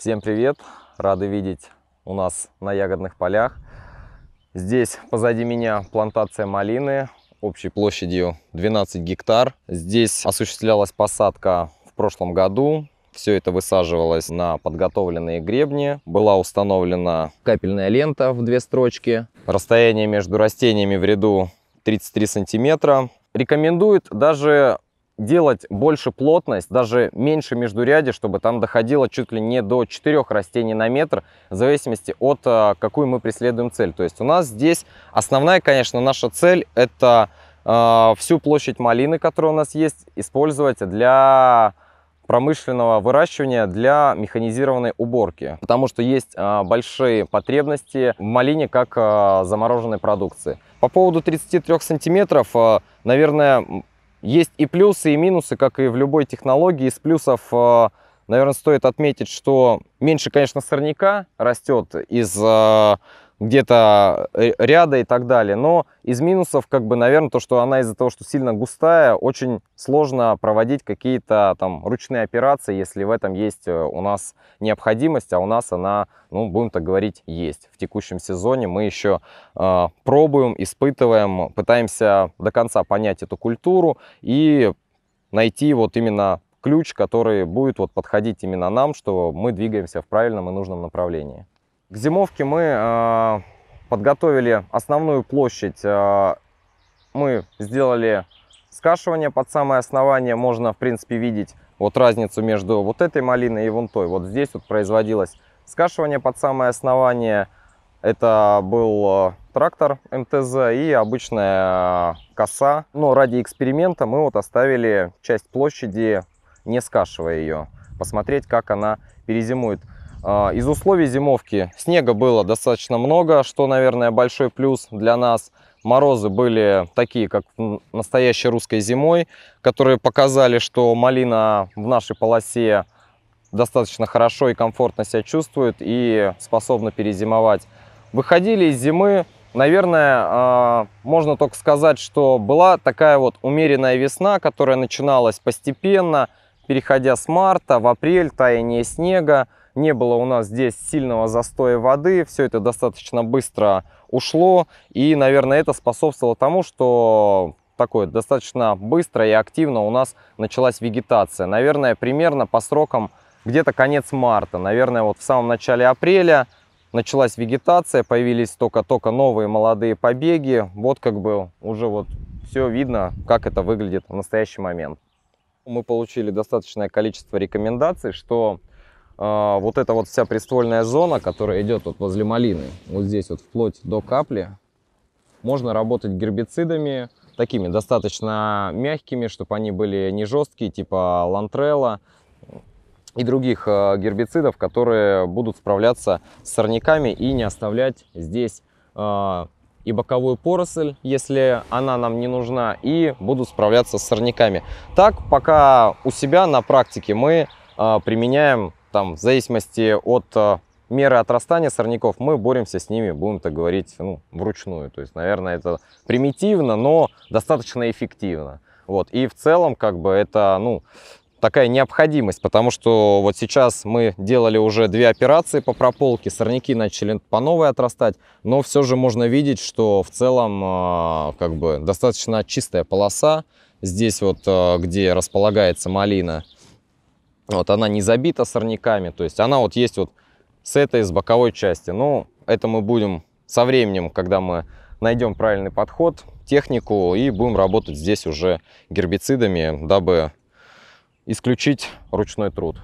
Всем привет! Рады видеть у нас на ягодных полях. Здесь позади меня плантация малины общей площадью 12 гектар. Здесь осуществлялась посадка в прошлом году. Все это высаживалось на подготовленные гребни. Была установлена капельная лента в две строчки. Расстояние между растениями в ряду 33 сантиметра. Рекомендует даже делать больше плотность, даже меньше междуряди, чтобы там доходило чуть ли не до 4 растений на метр, в зависимости от э, какую мы преследуем цель. То есть у нас здесь основная, конечно, наша цель это э, всю площадь малины, которая у нас есть, использовать для промышленного выращивания для механизированной уборки, потому что есть а, большие потребности в малине как а, замороженной продукции. По поводу 33 сантиметров, а, наверное, есть и плюсы, и минусы, как и в любой технологии. Из плюсов, э, наверное, стоит отметить, что меньше, конечно, сорняка растет из э, где-то э, ряда и так далее. Но из минусов, как бы, наверное, то, что она из-за того, что сильно густая, очень сложно проводить какие-то там ручные операции, если в этом есть э, у нас необходимость, а у нас она, ну, будем так говорить, есть. В текущем сезоне мы еще э, пробуем, испытываем, пытаемся до конца понять эту культуру и найти вот именно ключ, который будет вот подходить именно нам, что мы двигаемся в правильном и нужном направлении. К зимовке мы а, подготовили основную площадь. А, мы сделали скашивание под самое основание. Можно, в принципе, видеть вот разницу между вот этой малиной и вон той. Вот здесь вот производилось скашивание под самое основание. Это был а, трактор МТЗ и обычная коса. Но ради эксперимента мы вот оставили часть площади, не скашивая ее. Посмотреть, как она перезимует. А, из условий зимовки снега было достаточно много, что, наверное, большой плюс для нас. Морозы были такие, как настоящей русской зимой, которые показали, что малина в нашей полосе достаточно хорошо и комфортно себя чувствует и способна перезимовать. Выходили из зимы, наверное, а, можно только сказать, что была такая вот умеренная весна, которая начиналась постепенно, переходя с марта в апрель, таяние снега не было у нас здесь сильного застоя воды, все это достаточно быстро ушло, и, наверное, это способствовало тому, что такое достаточно быстро и активно у нас началась вегетация. Наверное, примерно по срокам где-то конец марта, наверное, вот в самом начале апреля началась вегетация, появились только-только новые молодые побеги. Вот как бы уже вот все видно, как это выглядит в настоящий момент. Мы получили достаточное количество рекомендаций, что а, вот эта вот вся приствольная зона, которая идет вот возле малины, вот здесь вот вплоть до капли, можно работать гербицидами, такими достаточно мягкими, чтобы они были не жесткие, типа лантрелла и других э, гербицидов, которые будут справляться с сорняками и не оставлять здесь э, и боковую поросль, если она нам не нужна, и будут справляться с сорняками. Так, пока у себя на практике мы э, применяем там, в зависимости от э, меры отрастания сорняков, мы боремся с ними, будем так говорить, ну, вручную. То есть, наверное, это примитивно, но достаточно эффективно. Вот. И в целом, как бы, это, ну, такая необходимость, потому что вот сейчас мы делали уже две операции по прополке, сорняки начали по новой отрастать, но все же можно видеть, что в целом э, как бы достаточно чистая полоса, здесь вот э, где располагается малина, вот она не забита сорняками, то есть она вот есть вот с этой, с боковой части. Ну, это мы будем со временем, когда мы найдем правильный подход, технику и будем работать здесь уже гербицидами, дабы исключить ручной труд.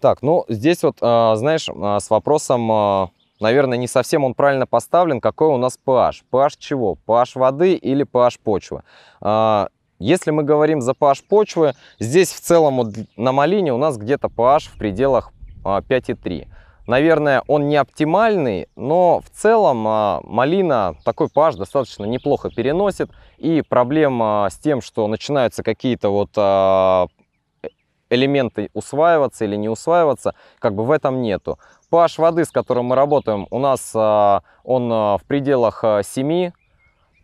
Так, ну здесь вот, а, знаешь, а, с вопросом, а, наверное, не совсем он правильно поставлен, какой у нас pH. pH чего? pH воды или pH почвы? Если мы говорим за pH почвы, здесь в целом на малине у нас где-то pH в пределах 5,3. А, Наверное, он не оптимальный, но в целом а, малина такой pH достаточно неплохо переносит. И проблема а, с тем, что начинаются какие-то вот элементы усваиваться или не усваиваться, как бы в этом нету. PH воды, с которым мы работаем, у нас он в пределах 7,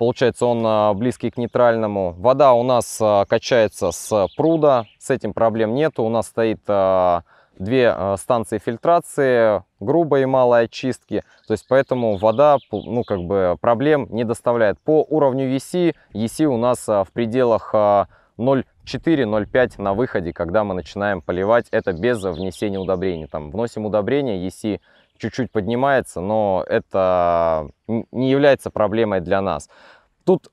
Получается, он а, близкий к нейтральному. Вода у нас а, качается с пруда, с этим проблем нету. У нас стоит а, две станции фильтрации, грубой и малой очистки. То есть поэтому вода ну, как бы проблем не доставляет. По уровню EC, EC у нас в пределах 0,4-0,5 на выходе, когда мы начинаем поливать. Это без внесения удобрений. Там вносим удобрения, EC чуть-чуть поднимается, но это не является проблемой для нас. Тут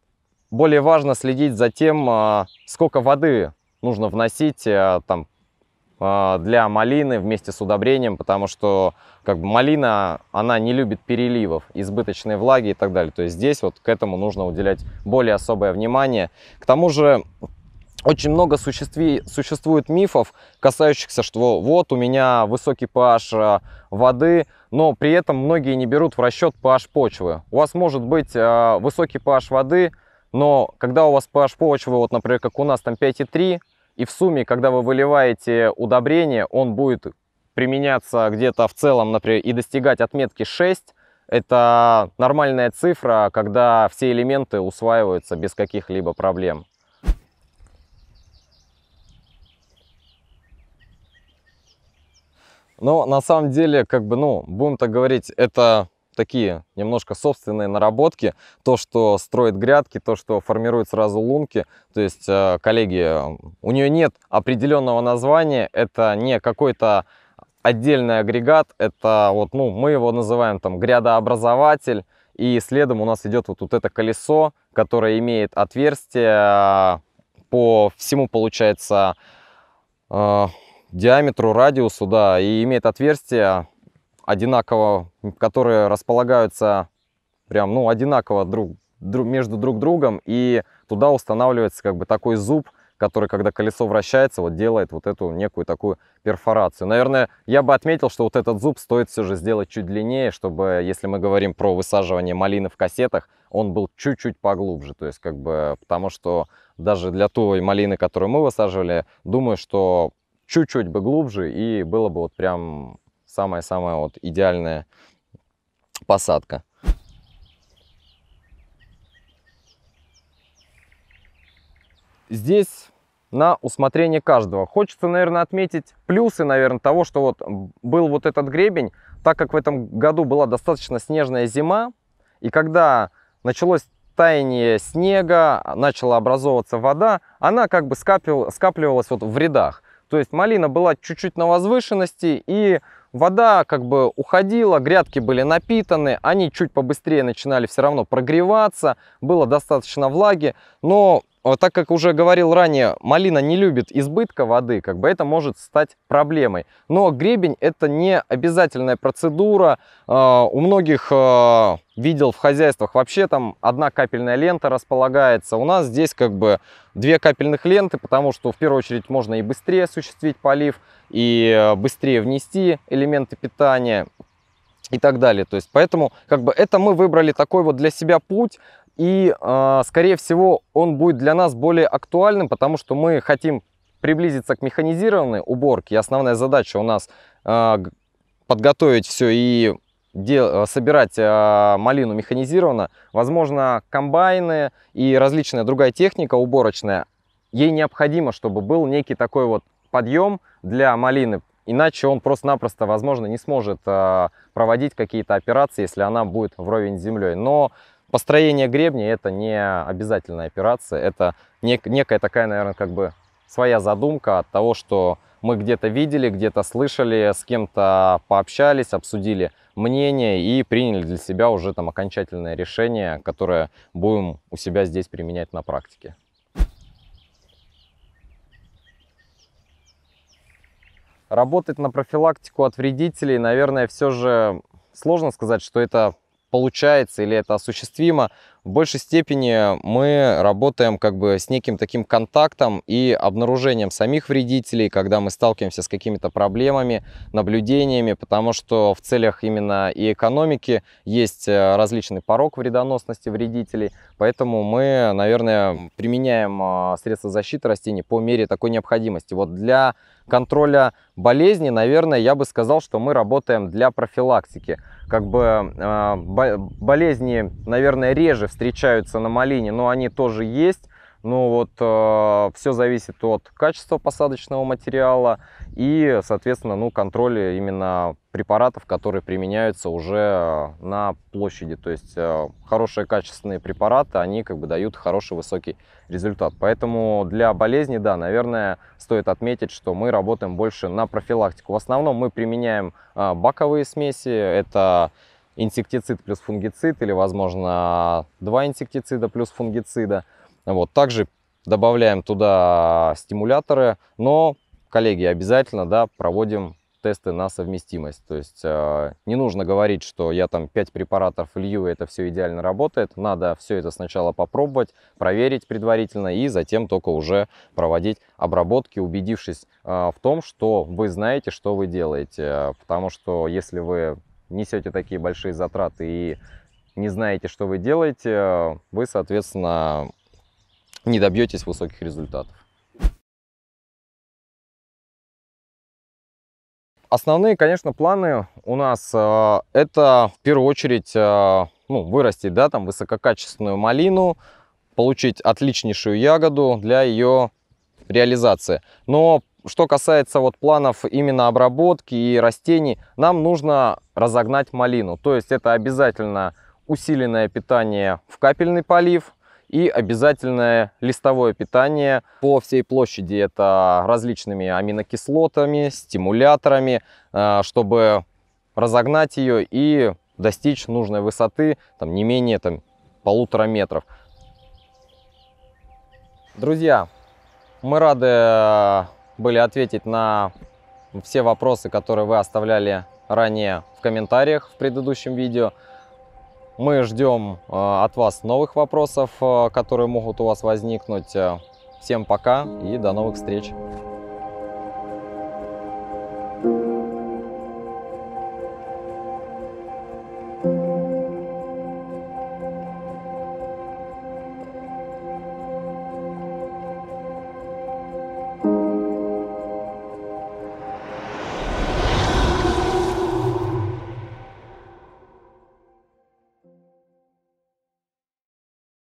более важно следить за тем, а, сколько воды нужно вносить э, там, а, для малины вместе с удобрением, потому что как бы, малина, она не любит переливов, избыточной влаги и так далее. То есть здесь вот к этому нужно уделять более особое внимание. К тому же очень много существует, существует мифов, касающихся, что вот у меня высокий pH э, воды, но при этом многие не берут в расчет pH почвы. У вас может быть э, высокий pH воды, но когда у вас pH почвы, вот, например, как у нас там 5,3, и в сумме, когда вы выливаете удобрение, он будет применяться где-то в целом, например, и достигать отметки 6, это нормальная цифра, когда все элементы усваиваются без каких-либо проблем. Но на самом деле, как бы, ну, будем так говорить, это такие немножко собственные наработки. То, что строит грядки, то, что формирует сразу лунки. То есть, э, коллеги, у нее нет определенного названия. Это не какой-то отдельный агрегат. Это вот, ну, мы его называем там грядообразователь. И следом у нас идет вот, вот это колесо, которое имеет отверстие э, по всему, получается, э, диаметру, радиусу, да, и имеет отверстия одинаково, которые располагаются прям, ну, одинаково друг, друг, между друг другом, и туда устанавливается как бы такой зуб, который, когда колесо вращается, вот делает вот эту некую такую перфорацию. Наверное, я бы отметил, что вот этот зуб стоит все же сделать чуть длиннее, чтобы, если мы говорим про высаживание малины в кассетах, он был чуть-чуть поглубже, то есть как бы, потому что даже для той малины, которую мы высаживали, думаю, что чуть-чуть бы глубже, и было бы вот прям самая-самая вот идеальная посадка. Здесь на усмотрение каждого. Хочется, наверное, отметить плюсы, наверное, того, что вот был вот этот гребень, так как в этом году была достаточно снежная зима, и когда началось таяние снега, начала образовываться вода, она как бы скапливалась вот в рядах. То есть малина была чуть-чуть на возвышенности и вода как бы уходила, грядки были напитаны, они чуть побыстрее начинали все равно прогреваться, было достаточно влаги, но вот так как уже говорил ранее, малина не любит избытка воды, как бы это может стать проблемой. Но гребень это не обязательная процедура. А, у многих а, видел в хозяйствах вообще там одна капельная лента располагается. У нас здесь как бы две капельных ленты, потому что в первую очередь можно и быстрее осуществить полив, и а, быстрее внести элементы питания и так далее. То есть, поэтому, как бы, это мы выбрали такой вот для себя путь, и, а, скорее всего, он будет для нас более актуальным, потому что мы хотим приблизиться к механизированной уборке. И основная задача у нас а, подготовить все и собирать а, малину механизированно. Возможно, комбайны и различная другая техника уборочная, ей необходимо, чтобы был некий такой вот подъем для малины, иначе он просто-напросто, возможно, не сможет проводить какие-то операции, если она будет вровень с землей. Но Построение гребня – это не обязательная операция, это нек некая такая, наверное, как бы своя задумка от того, что мы где-то видели, где-то слышали, с кем-то пообщались, обсудили мнение и приняли для себя уже там окончательное решение, которое будем у себя здесь применять на практике. Работать на профилактику от вредителей, наверное, все же сложно сказать, что это получается или это осуществимо, в большей степени мы работаем как бы с неким таким контактом и обнаружением самих вредителей, когда мы сталкиваемся с какими-то проблемами, наблюдениями, потому что в целях именно и экономики есть э, различный порог вредоносности вредителей, поэтому мы, наверное, применяем э, средства защиты растений по мере такой необходимости. Вот для контроля болезни, наверное, я бы сказал, что мы работаем для профилактики. Как бы э, болезни, наверное, реже встречаются на малине, но они тоже есть. Но вот э, все зависит от качества посадочного материала и, соответственно, ну, контроля именно препаратов, которые применяются уже э, на площади. То есть э, хорошие качественные препараты, они как бы дают хороший высокий результат. Поэтому для болезни, да, наверное, стоит отметить, что мы работаем больше на профилактику. В основном мы применяем э, баковые смеси, это инсектицид плюс фунгицид или, возможно, два инсектицида плюс фунгицида. Вот. Также добавляем туда стимуляторы, но, коллеги, обязательно да, проводим тесты на совместимость. То есть э, не нужно говорить, что я там 5 препаратов лью, и это все идеально работает. Надо все это сначала попробовать, проверить предварительно и затем только уже проводить обработки, убедившись э, в том, что вы знаете, что вы делаете. Э, потому что если вы несете такие большие затраты и не знаете, что вы делаете, вы, соответственно, не добьетесь высоких результатов. Основные, конечно, планы у нас э, это в первую очередь э, ну, вырастить да, там, высококачественную малину, получить отличнейшую ягоду для ее реализации. Но что касается вот планов именно обработки и растений, нам нужно разогнать малину. То есть это обязательно усиленное питание в капельный полив и обязательное листовое питание по всей площади. Это различными аминокислотами, стимуляторами, э, чтобы разогнать ее и достичь нужной высоты там, не менее там, полутора метров. Друзья, мы рады были ответить на все вопросы, которые вы оставляли ранее в комментариях в предыдущем видео. Мы ждем э, от вас новых вопросов, э, которые могут у вас возникнуть. Э, всем пока и до новых встреч!